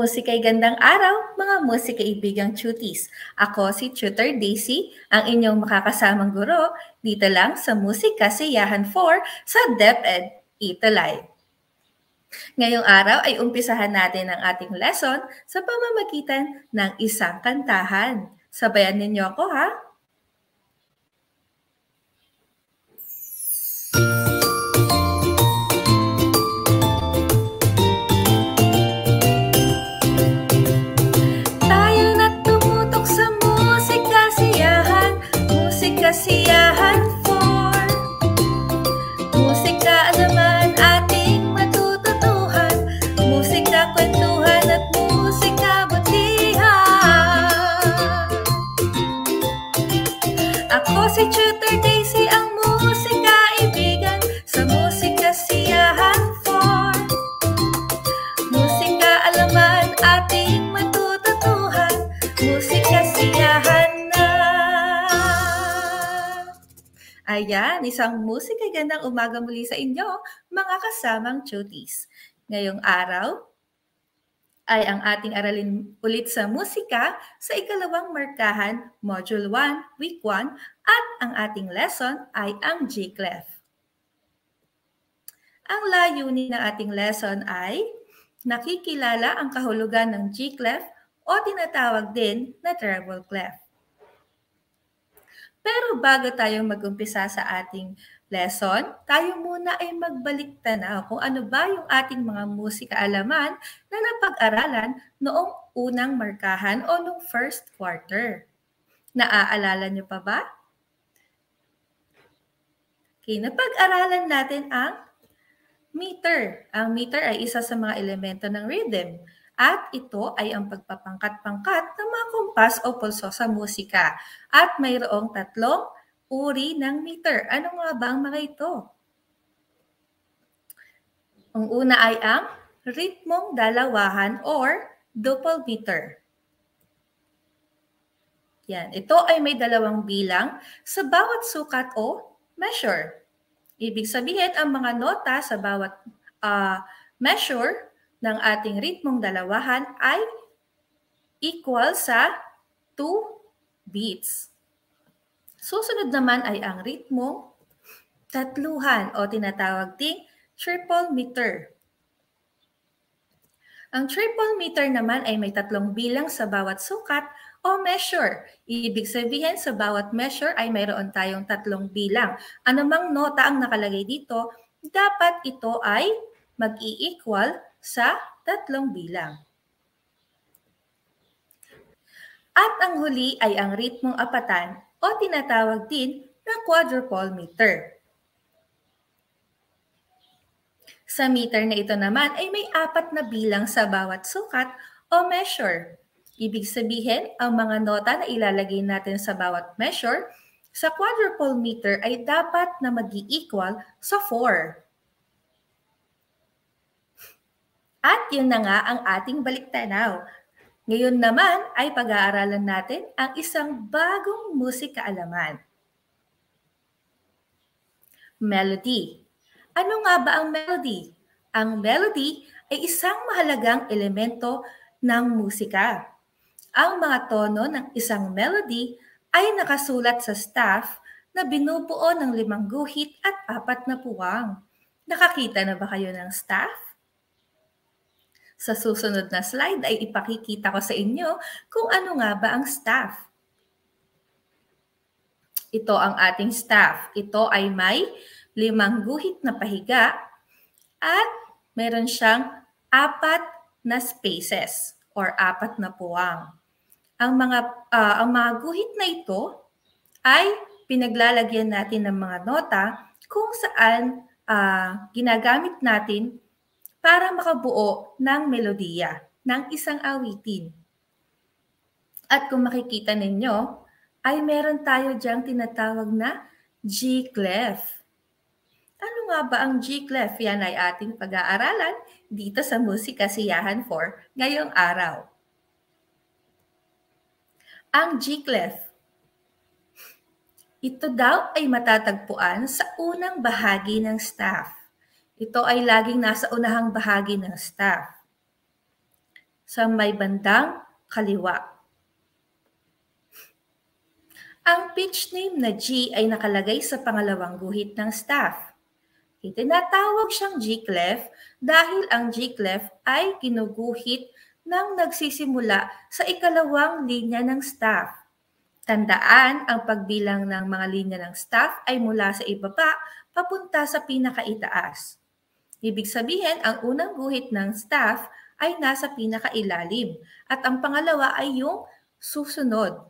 Musika'y gandang araw, mga musikaibigang chutis. Ako si Tutor Daisy, ang inyong makakasamang guro, dito lang sa Musika Kasiyahan 4 sa DepEd Ito Live. Ngayong araw ay umpisahan natin ang ating lesson sa pamamagitan ng isang kantahan. Sabayan ninyo ako ha! Ayan, isang musika gandang umaga muli sa inyo, mga kasamang chutis. Ngayong araw ay ang ating aralin ulit sa musika sa ikalawang markahan, Module 1, Week 1, at ang ating lesson ay ang G-clef. Ang layunin ng ating lesson ay nakikilala ang kahulugan ng G-clef o tinatawag din na treble clef. Pero bago tayo mag-umpisa sa ating lesson, tayo muna ay magbalik tanaw kung ano ba yung ating mga musika alaman na napag-aralan noong unang markahan o noong first quarter. Naaalala nyo pa ba? Okay, napag-aralan natin ang meter. Ang meter ay isa sa mga elemento ng rhythm. At ito ay ang pagpapangkat-pangkat ng mga kumpas o pulso sa musika. At mayroong tatlong uri ng meter. Ano nga ba ang mga ito? Ang una ay ang ritmong dalawahan or double meter. Yan. Ito ay may dalawang bilang sa bawat sukat o measure. Ibig sabihin, ang mga nota sa bawat uh, measure ng ating ritmong dalawahan ay equal sa 2 beats. Susunod naman ay ang ritmong tatluhan o tinatawag ding triple meter. Ang triple meter naman ay may tatlong bilang sa bawat sukat o measure. Ibig sabihin sa bawat measure ay mayroon tayong tatlong bilang. Anumang nota ang nakalagay dito, dapat ito ay mag-i-equal sa tatlong bilang. At ang huli ay ang ritmong apatan o tinatawag din na quadruple meter. Sa meter na ito naman ay may apat na bilang sa bawat sukat o measure. Ibig sabihin, ang mga nota na ilalagay natin sa bawat measure sa quadruple meter ay dapat na mag-equal sa 4. At yun na nga ang ating baliktanaw. Ngayon naman ay pag-aaralan natin ang isang bagong musikaalaman. Melody. Ano nga ba ang melody? Ang melody ay isang mahalagang elemento ng musika. Ang mga tono ng isang melody ay nakasulat sa staff na binubuo ng limang guhit at apat na puwang. Nakakita na ba kayo ng staff? Sa susunod na slide ay ipakikita ko sa inyo kung ano nga ba ang staff. Ito ang ating staff. Ito ay may limang guhit na pahiga at meron siyang apat na spaces or apat na puwang. Ang mga uh, ang mga guhit na ito ay pinaglalagyan natin ng mga nota kung saan uh, ginagamit natin para makabuo ng melodiya ng isang awitin. At kung makikita ninyo, ay meron tayo diyang tinatawag na G clef. Ano nga ba ang G clef? Yan ay ating pag-aaralan dito sa Musika Siyahan 4 ngayong araw. Ang G clef ito daw ay matatagpuan sa unang bahagi ng staff. Ito ay laging nasa unahang bahagi ng staff. Sa may bandang kaliwa. Ang pitch name na G ay nakalagay sa pangalawang guhit ng staff. Itinatawag siyang G-clef dahil ang G-clef ay ginuguhit nang nagsisimula sa ikalawang linya ng staff. Tandaan, ang pagbilang ng mga linya ng staff ay mula sa ibaba papunta sa pinakaitaas. Ibig sabihin, ang unang guhit ng staff ay nasa pinakailalim at ang pangalawa ay yung susunod.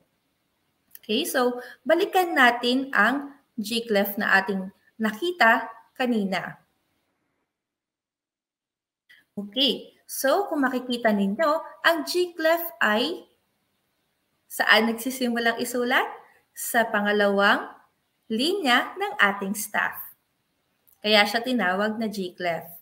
Okay, so balikan natin ang G-clef na ating nakita kanina. Okay, so kung makikita ninyo, ang G-clef ay saan nagsisimulang isulat? Sa pangalawang linya ng ating staff. Kaya siya tinawag na G-clef.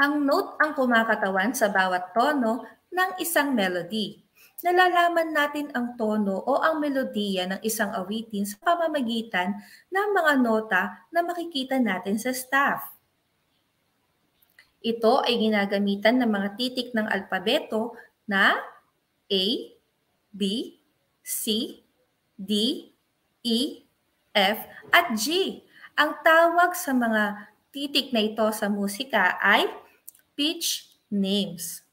Ang note ang kumakatawan sa bawat tono ng isang melody. Nalalaman natin ang tono o ang melodiya ng isang awitin sa pamamagitan ng mga nota na makikita natin sa staff. Ito ay ginagamitan ng mga titik ng alpabeto na A, B, C, D, E, F at G. Ang tawag sa mga titik na ito sa musika ay pitch names.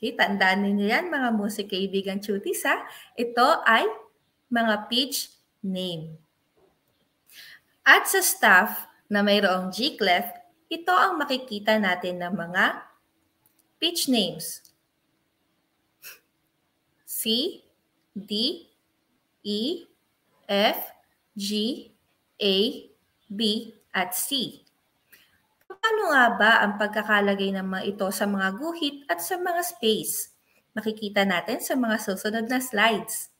Okay, tandaan ninyo yan mga musika ibigang chutis ha. Ito ay mga pitch name. At sa staff na mayroong G clef, ito ang makikita natin ng mga pitch names. C, D, E, F, G, A, B, at C. Paano nga ba ang pagkakalagay ng mga ito sa mga guhit at sa mga space? Makikita natin sa mga susunod na slides.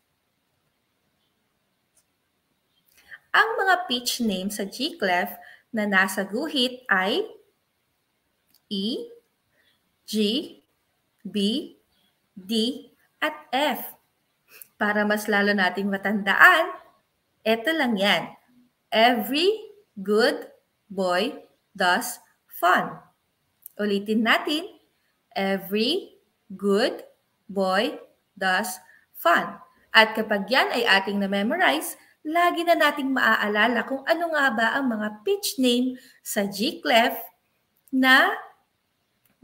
Ang mga pitch name sa G-clef na nasa guhit ay E, G, B, D, at F. Para mas lalo nating matandaan ito lang yan. Every good boy does fun. Ulitin natin. Every good boy does fun. At kapag yan ay ating na-memorize, lagi na nating maaalala kung ano nga ba ang mga pitch name sa G-clef na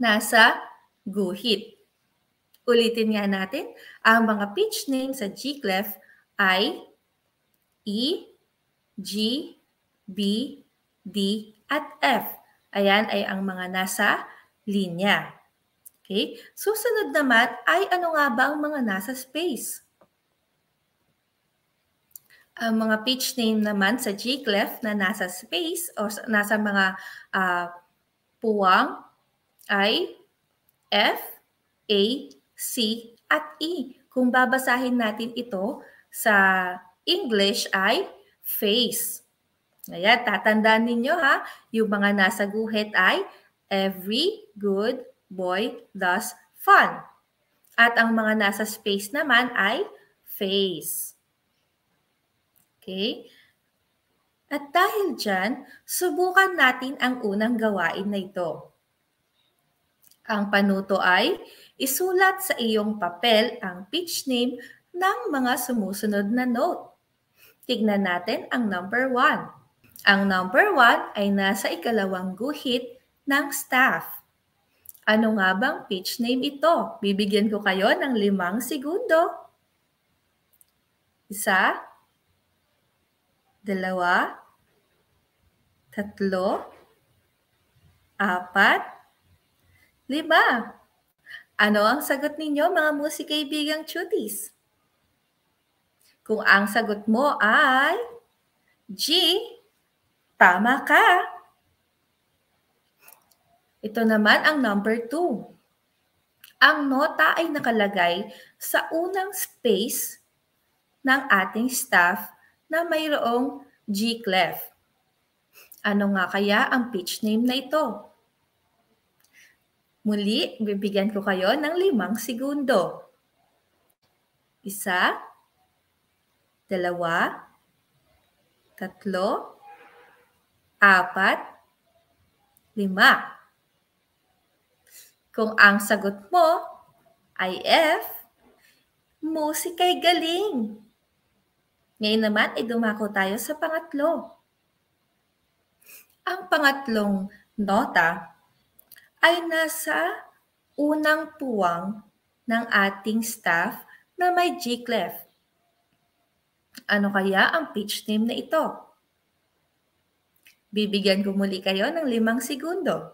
nasa guhit. Ulitin nga natin, ang mga pitch name sa G-clef ay E, G, B, D, at F. Ayan ay ang mga nasa linya. Okay? Susunod naman ay ano nga ba ang mga nasa space? Ang mga page name naman sa G-clef na nasa space o nasa mga uh, puwang ay F, A, C, at E. Kung babasahin natin ito sa English ay face. Ayan, tatandaan ninyo ha, yung mga nasa guhit ay every good boy does fun. At ang mga nasa space naman ay face. Okay? At dahil dyan, subukan natin ang unang gawain na ito. Ang panuto ay isulat sa iyong papel ang pitch name ng mga sumusunod na note. Tignan natin ang number 1. Ang number 1 ay nasa ikalawang guhit ng staff. Ano nga bang pitch name ito? Bibigyan ko kayo ng limang segundo. Isa, dalawa, tatlo, apat, lima. Ano ang sagot ninyo mga musikaibigang cuties? Kung ang sagot mo ay G, tama ka. Ito naman ang number 2. Ang nota ay nakalagay sa unang space ng ating staff na mayroong G clef. Ano nga kaya ang pitch name na ito? Muli, bibigyan ko kayo ng limang segundo. Isa, dalawa, tatlo, apat, lima. Kung ang sagot mo ay F, musika'y galing. Ngayon naman ay dumako tayo sa pangatlo. Ang pangatlong nota ay nasa unang puwang ng ating staff na may G-clef. Ano kaya ang pitch name na ito? Bibigyan ko muli kayo ng limang segundo.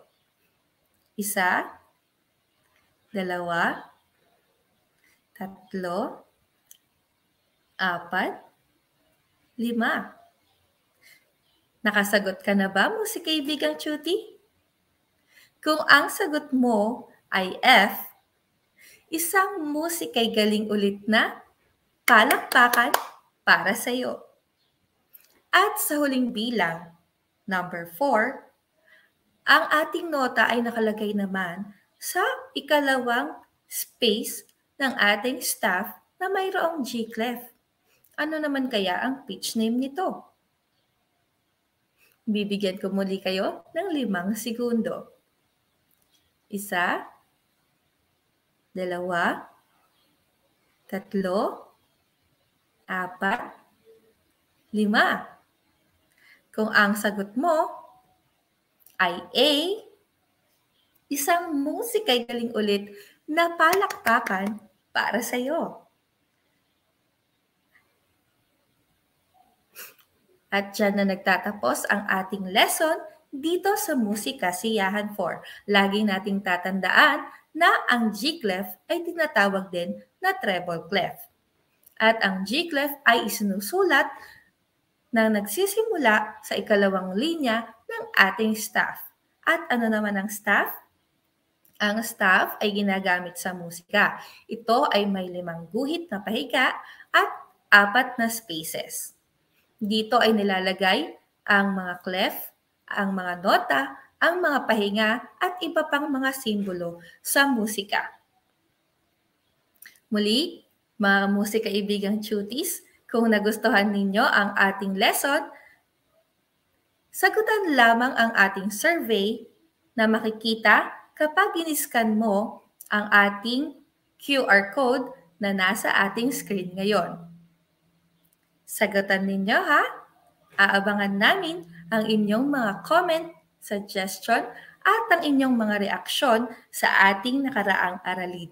Isa, dalawa, tatlo, apat, lima. Nakasagot ka na ba mo si kaibigang Chuti? Kung ang sagot mo ay F, isang musikay galing ulit na palakpakan para sa iyo. At sa huling bilang, number 4, ang ating nota ay nakalagay naman sa ikalawang space ng ating staff na mayroong G-clef. Ano naman kaya ang pitch name nito? Bibigyan ko muli kayo ng limang segundo. Isa, dalawa, tatlo, apat, lima. Kung ang sagot mo ay A, isang musika'y galing ulit na palakpakan para sa iyo. At dyan na nagtatapos ang ating lesson dito sa Musika Siyahan 4. Laging nating tatandaan na ang G clef ay tinatawag din na treble clef. At ang G-clef ay isinusulat na nagsisimula sa ikalawang linya ng ating staff. At ano naman ang staff? Ang staff ay ginagamit sa musika. Ito ay may limang guhit na pahiga at apat na spaces. Dito ay nilalagay ang mga clef, ang mga nota, ang mga pahinga at iba pang mga simbolo sa musika. Muli, mga musikaibigang chutis, kung nagustuhan ninyo ang ating lesson, sagutan lamang ang ating survey na makikita kapag giniskan mo ang ating QR code na nasa ating screen ngayon. Sagutan ninyo ha? Aabangan namin ang inyong mga comment, suggestion at ang inyong mga reaksyon sa ating nakaraang aralin.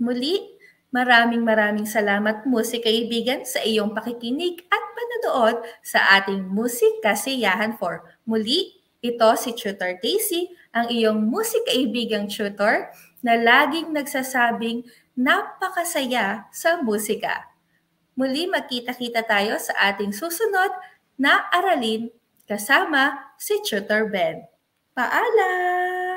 Muli, maraming maraming salamat musik kaibigan sa iyong pakikinig at panonood sa ating Musik Kasiyahan for Muli, ito si Tutor Casey, ang iyong musik kaibigang tutor na laging nagsasabing napakasaya sa musika. Muli magkita-kita tayo sa ating susunod na aralin kasama si Tutor Ben. Paalam!